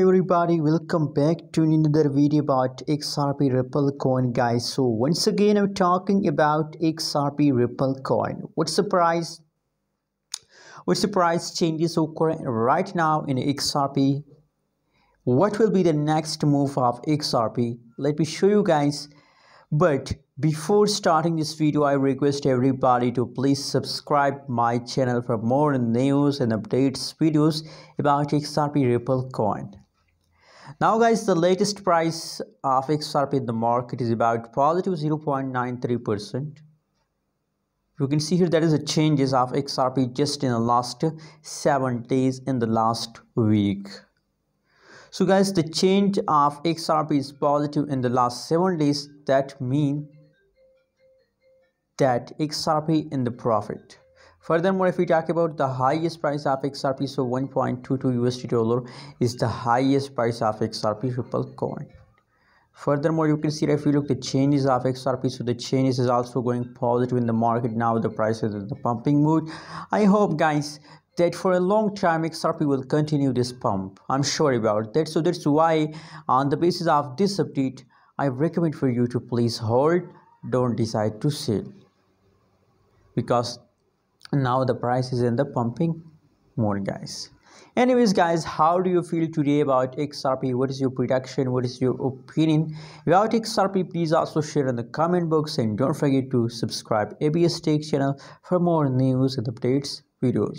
everybody welcome back to another video about xrp ripple coin guys so once again i'm talking about xrp ripple coin what's the price what's the price changes occur right now in xrp what will be the next move of xrp let me show you guys but before starting this video i request everybody to please subscribe my channel for more news and updates videos about xrp ripple coin now guys the latest price of xrp in the market is about positive 0.93 percent you can see here that is the changes of xrp just in the last seven days in the last week so guys the change of xrp is positive in the last seven days that mean that xrp in the profit Furthermore, if we talk about the highest price of XRP, so 1.22 USD dollar is the highest price of XRP Ripple coin. Furthermore, you can see if you look the changes of XRP, so the changes is also going positive in the market now. The price is in the pumping mood. I hope guys that for a long time XRP will continue this pump. I'm sure about that. So that's why on the basis of this update, I recommend for you to please hold, don't decide to sell. Because now the price is in the pumping mode guys anyways guys how do you feel today about xrp what is your prediction what is your opinion about xrp please also share in the comment box and don't forget to subscribe abs tech channel for more news and updates videos